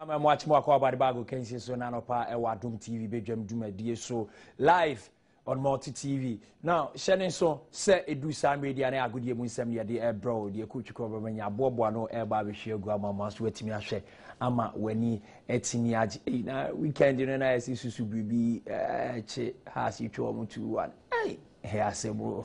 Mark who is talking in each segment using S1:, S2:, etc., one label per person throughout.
S1: ama mo akyem akɔ abade baago kɛnsi so na anɔpa ɛwɔ adom tv bedwam dwumadie so live on multi tv now hyɛ ne nso sɛ edu saa mmiri deɛ ne agodie mu nsɛm yɛde ɛbrɛ o deɛ kutwi kɔ bɛmɛ nya aboaboa no ɛba abɛhwɛ agu ama ama so atumi ahwɛ ama w'ani atumi agye na weekend no na yɛsi susu biribi ɛkye eh, haase twa wɔn tu one. heasɛmu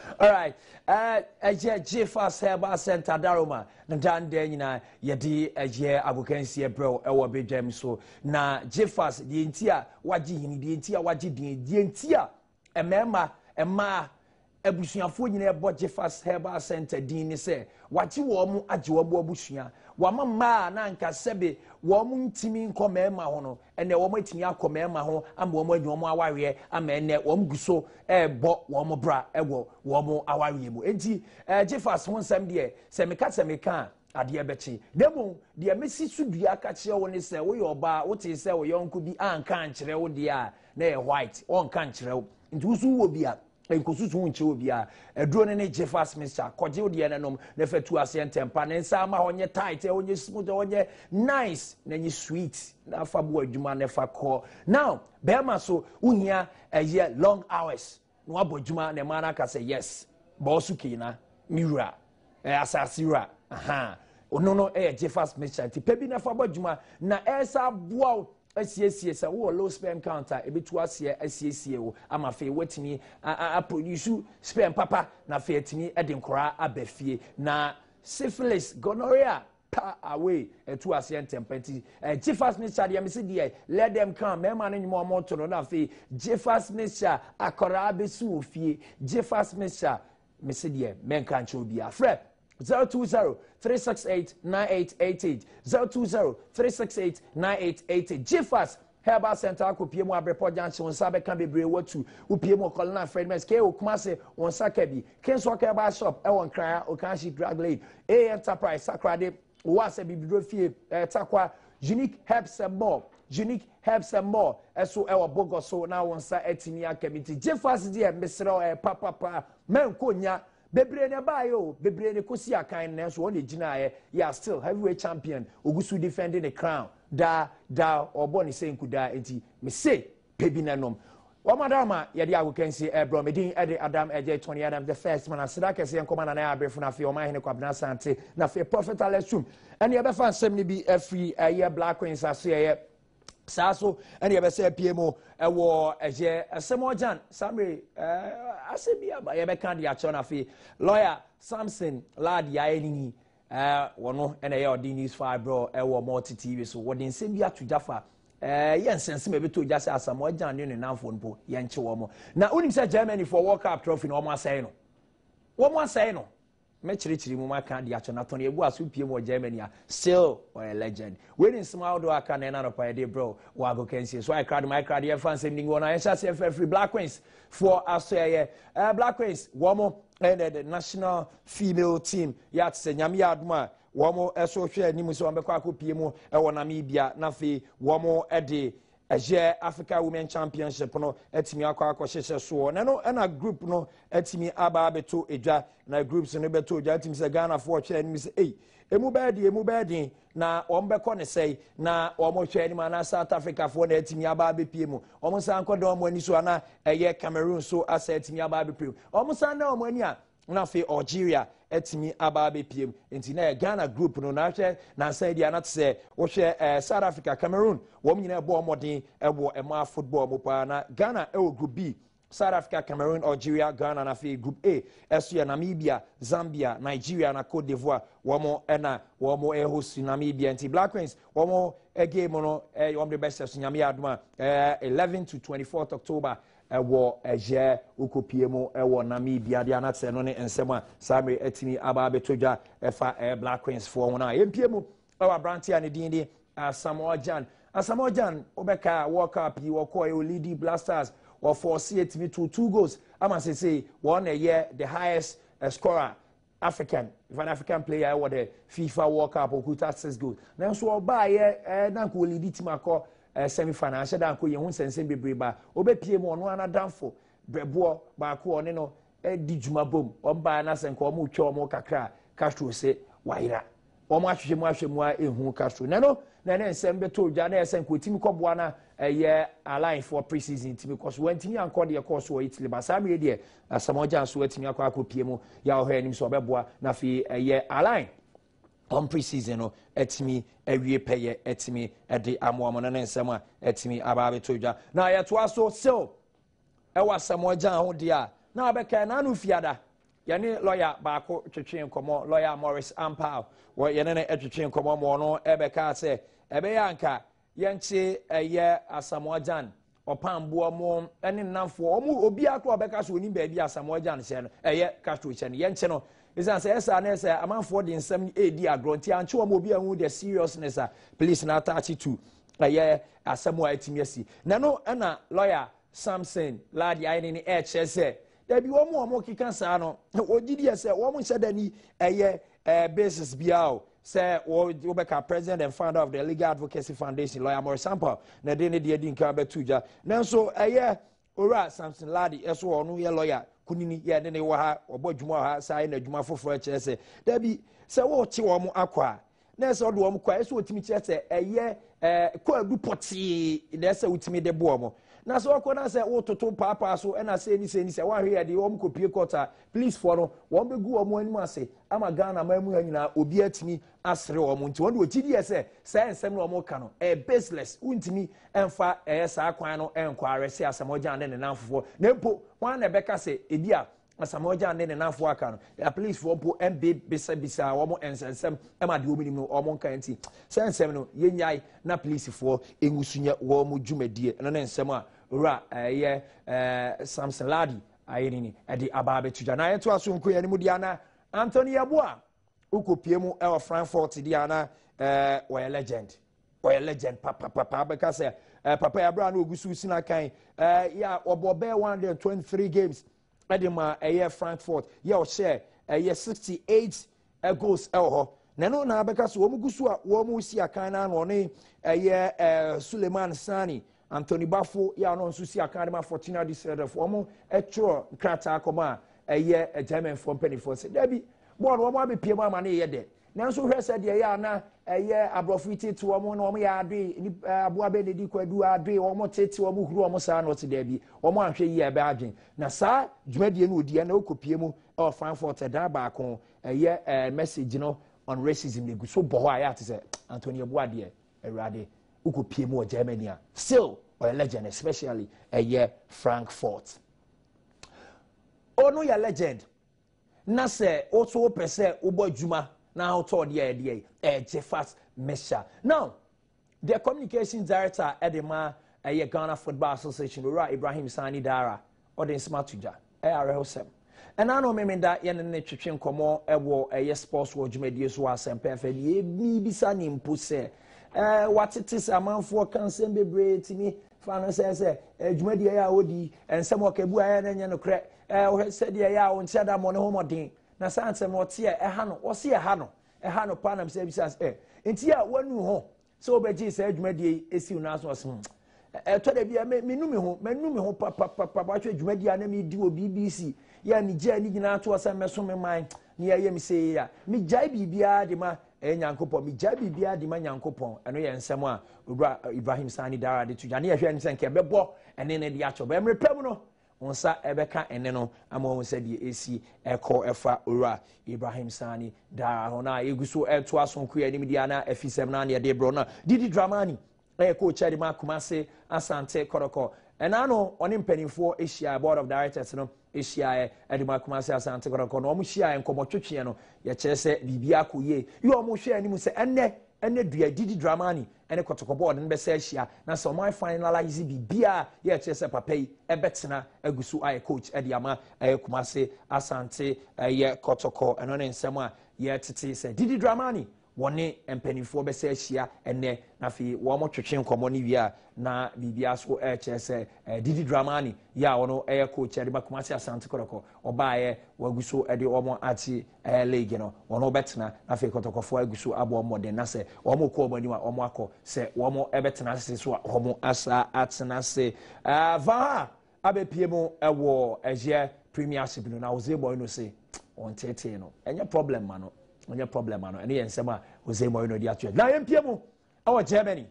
S1: alright ɛyɛ uh, jeffers cyber center daroma ne dandɛ nyinaa yɛde ɛyɛ abokansiɛ brɛw e ɛwɔ bedwam so na jeffers dị ntị a wagye hini deɛ a wagye deɛ a e mmarima mmaa e abusuafoɔ nyinaa ɛbɔ jeffers cyber center dị ne sɛ wɔn mmaa na nka sɛbe wɔn ntumi nkɔ mmarima ho no ɛnna wɔn atumi akɔ mmarima ho ama wɔn anya wɔn awareɛ ama ɛnɛ wɔn gu so ɛɛbɔ wɔn bra ɛwɔ wɔn awareɛ mu eti ɛɛ eh, jefas ho nsɛm deɛ sɛmika sɛmika a adeɛ bɛkye na mu deɛ mesi so dua aka kyerɛ wɔn sɛ woyɛ ɔbaa wote sɛ wɔyɛ ɔnko bi anka nkyerɛ wo deɛ a na yɛ white ɔnka nkyerɛ wo nti wusu wɔ bi a. nkosusu nkyɛ obiara aduro ne ne gye fast mixture kɔgye odeɛ no nom na fa tu aseɛ ntɛmpa ne nsa ama ɔnyɛ tight ɔnyɛ smooth ɔnyɛ nice na nyɛ sweet na afa bo adwuma na fa kɔ now bɛrima so wohia ɛyɛ long hours na wabɔ adwuma na ɛma no sɛ yes bɔɔ so kei na me wura asase wura ɔno no yɛ gye fast mixture nti pɛ na fa bɔ adwuma na ɛsa boa asiesie sɛ wowɔ low sperm count a ɛbɛtu aseɛ asiesie wo ama afei woatumi aproduce sperm papa na afei atumi de nkoraa aba fie na syphilis gonorrhea pa away ɛtu aseɛ ntɛmpa nti jifas nature deɛ mesi deɛ let them come mɛɛma no nyuma ɔmo to no na afei jifas nature akɔraa bɛsi wɔ fie jifas nature mesi deɛ mɛnka nkyɛn obiara frɛ 020 368 9888 020 368 9888 gfas herbal center akɔ pie mu abirepɔ junction nsa bɛka bebree wɔtu wopie mu ɔkɔlena fredmans k o kumase wɔn nsa ka bi kingswalk herbal shop ɛwɔ nkran okanshi drag lane a enterprise sakrade owó asɛ bibiduro fie ɛɛ takwa unique herbs and more unique herbs and more ɛso ɛwɔ bogo so na wɔn nsa ɛtumi aka bi ti gfas deɛ mbɛsirɛ ɛɛ papapa mɛnko nya bebree na ɛbaayɛ o bebree na kɔsi akan na nso wɔn na gyinaeɛ yɛ are still heavyweight champion ogu so defending the crown daa daa ɔbɔ ne sɛ nkudaa nti mese pɛ bi na nom wɔn eh, adam a yɛde agokansi ɛbrɔ me din ɛde adam ɛgye tɔni adam the first man aseda kɛseɛ nkɔmɔ nana yɛ abirifo na afei wɔn ahene kwabena asante na afei prophet alesum ɛne yɛbɛfa nsɛm no bi afiri ɛyɛ eh, black queens aso yɛyɛ saa so ɛne yɛbɛsɛ apie mu ɛwɔ ɛyɛ ɛsɛmɔgyan samre asɛ bi aba yɛbɛka de akyerɛ no afei lawyer samson lade aɛnini wɔno ɛna ɛyɛ ɔde news fa berɛ ɛwɔ multi tv so wɔde nsɛm bi ato gyafa yɛ nsɛnsɛm ɛbɛtɔ gya sɛ asamoagyan ne ne namfoɔ no po yɛnkye wɔ mɔ na wonim sɛ for world cup trophy no wɔm asɛe no wɔm asɛe no mɛkyerɛkyerɛ mu maka de akyɛ natɔn yɛgu aso pie mu wɔ germany a still ɔyɛ legend wei ne nsɛm ahodoɔ aka na ɛna nɔpa yɛde brɛ wɔ agokansie so ayɛkrade ma ayɛkrade yɛmfa nsɛm ning wɔ no yɛhyɛ aseɛ fɛfiri black queens foɔ aso ɛyɛ uh, eh, black queens wɔ mo ɛnɛ eh, the national female team yɛate sɛ nyame yɛ adom a wɔn ɛso eh, hwɛ anim sɛ wɔn bɛkɔ akɔ pie mu ɛwɔ namibia na afei wɔn ɛde ɛhyɛ africa women championship no atumi akɔ akɔhyehyɛ soɔ na no ɛna group no atumi aba abɛto edwa na groups no bɛto edwa atumi sɛ ghanafoɔ ɔtwerɛ anim sɛ ei emu bɛɛ den emu bɛɛ den na wɔn bɛkɔ ne sɛɛ na wɔn hwɛ anim ana south africa foɔ na atumi aba abɛpie mu wɔn san kɔ da wɔn ani so ana ɛyɛ cameroon so asɛ atumi aba abɛpie mu wɔn san da wɔn ani a na afei algeria atumi aba abɛpie mu nti na yɛ ghana group no na ahwɛ nansa di ana te wohwɛ ɛɛ south africa cameroon wɔn nyinaa ɛbɔ ɔmɔden ɛwɔ ɛmaa football mu paa na ghana ɛwɔ group b south africa cameroon algeria ghana na afei group a ɛso yɛ namibia zambia nigeria na cote d'ivoire wɔn ɛna wɔn ɛhosi namibia nti black queens wɔn ɛgame no ɛyɛ wɔn de bɛsɛ so nyame adum a ɛɛ eleven to twenty fourth october ɛwɔ ɛhyɛ okopie mu ɛwɔ namibia deɛ anatɛ no ne nsɛm a samiri ɛtumi aba abɛto dwa ɛfa ɛɛ black queens foɔ wɔn a yɛmpie mu ɛwɔ aberanteɛ a ne din de asamoah jan asamoah jan wɔbɛka world wɔkɔɔ yɛ o blasters wɔfɔɔsi etimi to two goals ama sese wɔn na yɛ the highest uh, scorer african if an african player ɛwɔ the fifa world cup okuta six goals nanso ɔbaa yɛ ɛɛ eh, nanko olidi tim akɔ ɛɛ eh, semi final ahyɛ danko yɛn ho nsɛnsɛn bebree ba obepie mu ɔno anadanfo brɛboɔ baako ɔne no ɛdi dwuma bom ɔbaa n'asɛn ka ɔmo twɛ ɔmo kakra castro se wayira ɔmo ahwehwɛ mu ahwɛ mu a ehu castro nano na ne nsɛm bɛtɔ odwa na yɛ sɛ nko otimi kɔboa na ɛyɛ align for pre-season ti because wɔntumi ankɔ deɛ kɔɔ so wɔ italy ba saa mmiri deɛ asamɔgya nso atumi akɔ akɔ pie mu yɛ ɔhɔ anim sɛ ɔbɛboa na afei ɛyɛ align on pre-season no ɛtumi awie pɛyɛ ɛtumi ɛde amoamono ne nsɛm a ɛtumi aba abɛto dwa na yɛtoa so sɛw ɛwɔ asamɔgya ho deɛ a na abɛka nanu fiada yɛne lɔya baako twetwe nkɔmmɔ lɔya morris ampao yɛne ne twetwe nkɔmmɔ ma ɔno ɛbɛka sɛ ɛbɛyɛ anka yɛnkye ɛyɛ asamoagyan ɔpamboa mu ɛne nnamfoɔ ɔmo obiara kora ɔbɛka so onim baabi asamoagyan hyɛ no ɛyɛ castro hyɛ no yɛnkye no ɛsiane sɛ ɛsaa ne ɛsɛ amanfoɔ de nsɛm ɛredi agorɔ nti ankye wɔn obi ahu the seriousness a police na ataache to ɛyɛ asɛm a ɛtumi asi na no ɛna lawyer samson ladi ayɛ ne ne ɛɛkyerɛ sɛ dabi wɔn a wɔn keka saa no ɔgyi deɛ sɛ wɔn nhyɛ dani ɛyɛ ɛɛ basis biara o sɛ wobɛka president and founder of the legal advocacy foundation lawyer mor sample na de ne deɛ di nka bɛto gya nanso ɛyɛ owura samson ladi ɛso ɔno yɛ lawyer kunini yɛ ne ne wɔ ha ɔbɔ adwuma wɔ ha saa yɛ n'adwuma foforɔ kyerɛ sɛ dabi sɛ wɔɔkye wɔn akɔ a na ɛsɛ ɔde wɔn kɔ a ɛsɛ wɔtumi kyerɛ sɛ ɛyɛ ɛɛ kɔɔ adu pɔtee na wɔtumi de bɔ wɔn na sɛ wɔkɔ na sɛ wototo paapaa so ɛna sɛ ni sɛ ni sɛ wahwɛ yɛ de wɔn kɔpie kɔta police foɔ no wɔn bɛgu wɔn anim ase ama ghana man mu ha nyinaa obi atumi asere wɔn nti wɔn de wɔn gyidie sɛ saa nsɛm na wɔn ka no ɛyɛ baseless wuntumi ɛnfa ɛyɛ saa kwan no ɛnkɔ arɛsi asɛm ɔgyan ne nan fofoɔ na mpo wɔn na ɛbɛka sɛ ebi a asamoagya ne ne nafoɔ aka no apolicefoɔ mpo mbe bisabisa wɔn nsɛnsɛm ma deɛ wɔn nim no wɔn nka nti sɛ nsɛm no yɛnyae na apolicefoɔ ngusunyɛ wɔn dwumadie ɛno ne nsɛm a owura ɛyɛ eh, ɛɛ eh, samson ladi ayɛ ne ni ɛde eh, aba abɛtu na yɛto aso nko yɛn mu deɛ ana anthony yɛboa okopie mu ɛwɔ frankfurt deɛ ana ɛɛ wɔyɛ legend wɔyɛ legend papapapa abɛka sɛ ɛɛ papa yɛ abira na ogu so sin akan ɛɛ yɛ a one hundred twenty three games ɛde ma ɛyɛ frankfurt yɛ ɔhyɛ ɛyɛ sixty eight goals ɛwɔ hɔ nanu na abɛka so wɔn gu so a wɔn si akan na ɔne ɛyɛ ɛɛ suleiman sani anthony bafo yɛ ano nso si akan ma fortuna di sɛdɛfo wɔn ɛtwerɛ krataa kɔma a ɛyɛ ɛgyɛmɛnfoɔ mpanyinfoɔ sɛ dɛbi bɔɔlu wɔn abɛpie mu ama ne yɛ dɛ nanso hwɛ sɛ deɛ yɛ ana ɛyɛ aborɔfo ti te wɔn na wɔn yɛ adoe eh, aboa bɛ ne di kɔ adu adoe wɔn tete wɔn huru wɔn saa na ɔte dɛbi wɔn ahwɛ yie ɛbɛ adwen na saa dwumadie no odiɛ na okɔ mu ɛwɔ frankfurt ɛdan baako ɛyɛ ɛɛ eh, message no on racism egu so bɔ hɔ a yɛ ate sɛ antoni eboa deɛ ɛwurade okɔ mu wɔ germany a still ɔyɛ legend especially ɛyɛ frankfurt ɔno yɛ legend na sɛ wotɔ wopɛ sɛ wobɔ adwuma Now wotɔ the deɛ ɛgye eh, fast measure now the communication director ɛde ma ɛyɛ eh, ghana football association Ura ibrahim sani dara ɔde nsɛm ato dwa ɛyɛ arɛhosɛm ɛna na ɔmeme da yɛne ne twetwe nkɔmmɔ ɛwɔ eh, ɛyɛ sports wɔ dwumadie so asɛm pɛfɛ deɛ ebibisa ne mpo sɛ ɛɛ watete sɛ amanfoɔ kansɛm bebree tumi fa no sɛ sɛ dwumadie yɛ a wodi nsɛm ɔkabu a ɛyɛ no nyɛ nokorɛ ɛɛ sɛdeɛ ɛyɛ a wɔnhyɛ da mmɔ ne ho mɔden na saa nsɛm ɔte a ɛha no ɔse ɛha no ɛha no paa nam sɛ ebisa ɛ nti a wanu ho sɛ wɔbɛgye saa dwumadie esi wɔn aso ɔsɛm ɛtɔ dɛ bi a mɛ menu mi ho menu mi ho papapapa wɔatwa dwumadie a na mi di wɔ bbc yɛ anigye a ne nyinaa to ɔsɛn mɛso mi man ne yɛyɛ mi sɛ yɛyɛ mi gyae biribiara de ma ɛyɛ nyankopɔn megyaa biribiara de ma nyankopɔn ɛno yɛ nsɛm a ibrahim sani dara de to dwa ne yɛhwɛ ne sɛ nkɛ ɛbɛbɔ nsa ɛbɛka ɛne no ama wɔn sɛdeɛ esi ɛkɔ ɛfa owura ibrahim sani daa hɔ na egu so ɛto asonko anim deɛ ana ɛfi sɛm na yɛde brɔ na didi dramani ɛyɛ kookyɛ de ma kumase asante kɔrɔkɔ ɛna no ɔne mpanimfoɔ ahyia board of directors no ahyiaeɛ ɛde mu akoma asante kɔrɔkɔ na ɔmo hyiaeɛ nkɔmmɔtwetweɛ no yɛkyerɛ sɛ biribi akɔ yie yɛ ɔmo hwɛ anim sɛ ɛnɛ ɛnɛ dua didi dramani ne kɔtɔkɔ bɔɔd no bɛsɛ ahyia na sɛ ɔman finalise biribia yɛ kyerɛ sɛ papa yi ɛbɛtena agu so ayɛ coach de ama ɛyɛ kumase asante ɛyɛ kɔtɔkɔ ɛno ne nsɛm a yɛtete sɛ didi dramani wɔne mpanimfoɔ bɛsɛ ahyia ɛnɛ na afei wɔn mo twetwe nkɔmɔ no wie na biribi aso ɛrekyerɛ sɛ ɛɛ didi dramani yɛ a wɔn ɛyɛ coach ɛde ba kumasi asante kɔrɔkɔ ɔbaayɛ wagu so ɛde wɔn ati ɛɛ league no wɔn bɛtena na afei kɔtɔkɔfoɔ agu so abɔ wɔn mɔden na sɛ wɔn kɔ wɔn anim a wɔn akɔ sɛ wɔn ɛbɛtena ase so a wɔn asa atena se ɛɛ vaa abɛpie mu ɛwɔ ɛyɛ premier no na ɔze bɔ no se no ɛnyɛ problem ma ɔnyɛ problem ano ɛne yɛ nsɛm a jose mourinho de ato na yɛmpie mu ɛwɔ germany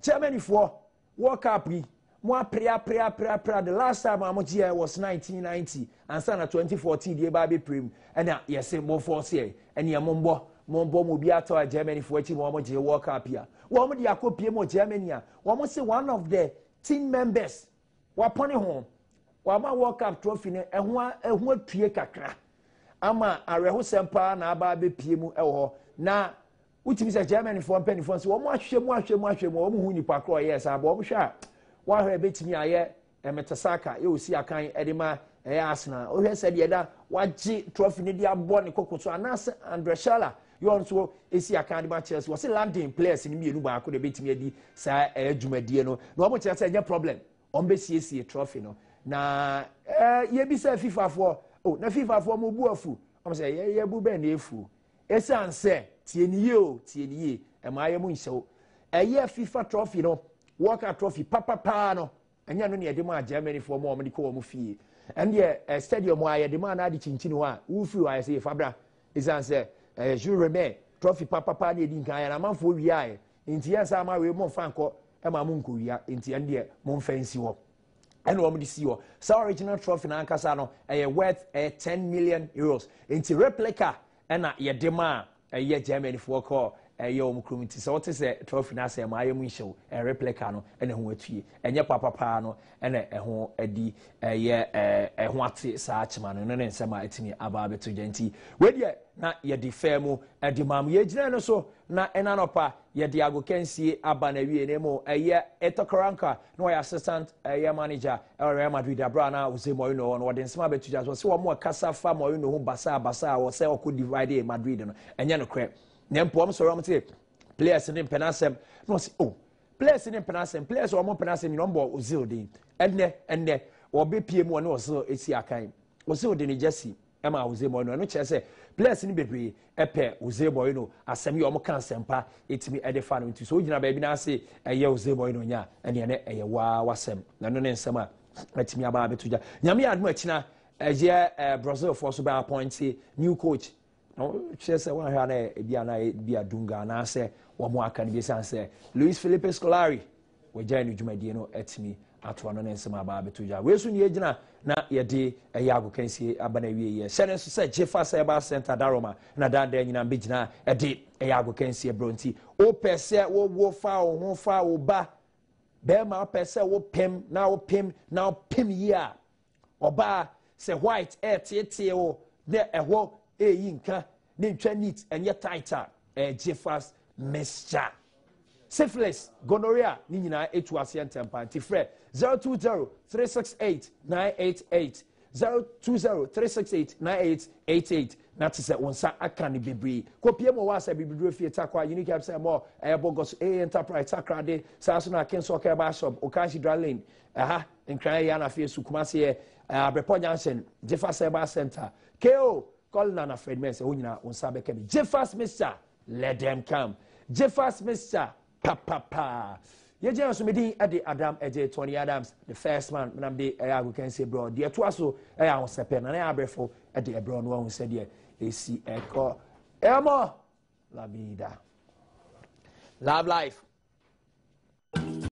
S1: germanyfoɔ world cup yi mo apere apere apere apere the last time a mo gyeɛ was 1990 ansa na 2014 deɛ ba abɛpere mu ɛna yɛse mofɔ seɛ ɛneɛ mombɔ mombɔ mo bi atɔ a germanyfoɔ akyi ma wɔmo gyeɛ world cup yi a wɔmo de akɔ pie mu germany a wɔmo se one of the team members wapɔne ho wama world cup trophy no ɛho atue kakra ama awerɛhosɛm paa na aba abɛpie mu wɔ hɔ na wotumi sɛ germanyfoɔ mpanimfoɔ nso wɔn ahwehwɛ mu ahwɛ mu ahwɛ mu wɔn ho nipa korɔ yɛ saa bɔ wɔn hwɛ a wɔahwɛ ebetumi ayɛ ɛmɛtɛsaka yɛ osi akan ɛde ma ɛyɛ asena ohwɛ sɛ deɛ da wagye trɔfi ne de abɔ ne koko so anaasɛ andreshala yɔn nso esi akan de ma kyerɛ so wɔsi landing players ne mmienu baako na ebetumi adi saa ɛyɛ dwumadie no na wɔn kyerɛ sɛ ɛnyɛ problem wɔn bɛsiesie trɔfi no na ɛɛ yɛ bi sɛ fifafoɔ o oh, na fifa foɔ mo bu afu ɔmo sɛ yɛ yɛ bu bɛn na efu esan tie ni o tie ni yie ɛmaa e yɛ mo nhyɛw e ɛyɛ fifa trophy no wɔka trophy papapaa no ɛnyɛ e no na yɛde mu a germany foɔ mo a ɔmo de kɔ wɔn fie ɛn deɛ stadium a yɛde mu a n'ade kyinkyin hɔ a wofiri hɔ a yɛsɛ yɛfa bra esan ɛyɛ jules remy trophy papapaa na yɛdi nkan yɛn amanfoɔ wia yɛ nti yɛn nsa ama wei mo nfa nkɔ ɛma mo nkɔ wia nti ɛn deɛ mo nfa nsi hɔ ɛna wɔn de si hɔ saa original trophy n'ankasa no ɛyɛ worth ɛyɛ ten million euros nti replica ɛna yɛde maa ɛyɛ germany foɔ kɔɔ ɛyɛ wɔn kurom nti sɛ wɔte sɛ trɔfi no asɛm ayɛ mu nhyɛw ɛreplika no ɛna ɛho atue ɛnyɛ papapaa no ɛna ɛho adi ɛyɛ ɛɛ ɛho ate saa akyema no ne ne nsɛm a ɛtumi aba abɛto gya nti wadiɛ na yɛde fɛɛ mu ɛde maam yɛgyina no so na ɛna nɔpa yɛde ago kɛnsie aba na awie ne mu ɛyɛ ɛtɔkranka na ɔyɛ assistant ɛyɛ manager ɛwɔ real madrid abira na jose mourinho wɔ no wɔde nsɛm abɛto gya so sɛ wɔn a kasa fa mourinho ho basaa basaa wɔ ɔkɔ divide madrid no ɛnyɛ nokorɛ na mpo wɔn sɔrɔ wɔn ti players ne mpɛn asɛm na wɔn o oh, players ne mpɛn asɛm players wɔn mpɛn asɛm nyinaa wɔn bɔ ozil den ɛnɛ ɛnɛ wɔbɛ pie mu wɔn ne ozil esi akan ozil de ne jɛsi ɛma ozil bɔ no ɛno kyerɛ sɛ players ne bebree ɛpɛ ozil bɔ no asɛm yi wɔn ka asɛm pa etimi ɛde fa no nti so ogyina baabi n'ase ɛyɛ ozil bɔ no nya ɛnea ne ɛyɛ waa wasɛm na no ne nsɛm a ɛtumi aba abɛto gya nyame yɛ adum eh, brazil foɔ so bɛ apɔnti new coach kyerɛ sɛ wɔn ahwɛ anayɛ ebi anayɛ ebi adunga anaasɛ wɔn aka no bi san sɛ luis felipe scolari wɔgya ne dwumadie no ɛtumi ato ano ne nsɛm aba abɛto gya wɔn esu ne yɛgyina na yɛde ɛyɛ eh, agokansie eh, aba na ewie yɛ hyɛ ne nso sɛ gyefa sɛ eh, ɛba center daroma na daadaa nyinaa mbɛgyina ɛde ɛyɛ agokansie brɔ nti wopɛ sɛ wɔwɔ fa wɔn ho fa wɔn ba bɛrima wopɛ sɛ wopem na wopem na wopem yie a ɔbaa sɛ white ɛɛteetee wo ne ɛhɔ eyi nka ne ntwa neat ɛnyɛ tight a ɛgye fast mixture syphilis gonorrhea ne nyinaa etu aseɛ ntɛmpa nti frɛ zero two zero three six eight nine eight eight zero two zero three six eight nine eight eight eight na te sɛ wɔn nsa aka no bebree kɔpie mu wɔ asɛ bibiduro fie takɔ a unique absɛ mɔ ɛyɛ bɔgɔs ɛyɛ enterprise takrade saa so na akenso ɔkɛ ba shop okahidra lane ɛha nkran yɛ anafie so kumase yɛ abɛpɔ junction gyefa sɛ center ko. Call Nana Fred Mensa, Unyina, oh, Unsabe Kemi. Jeffers Mister, let them come. Jeffers Mister, pa pa pa. yɛgyina yɛn so mi din ɛde adam ɛgye tony adams the first man nam de ɛyɛ agokansi brɔ deɛ ɛtoa so ɛyɛ ahosɛpɛ na n'ayɛ abɛɛfo ɛde ɛbrɔ no ɔho sɛdeɛ esi ɛkɔ ɛmɔ labida love life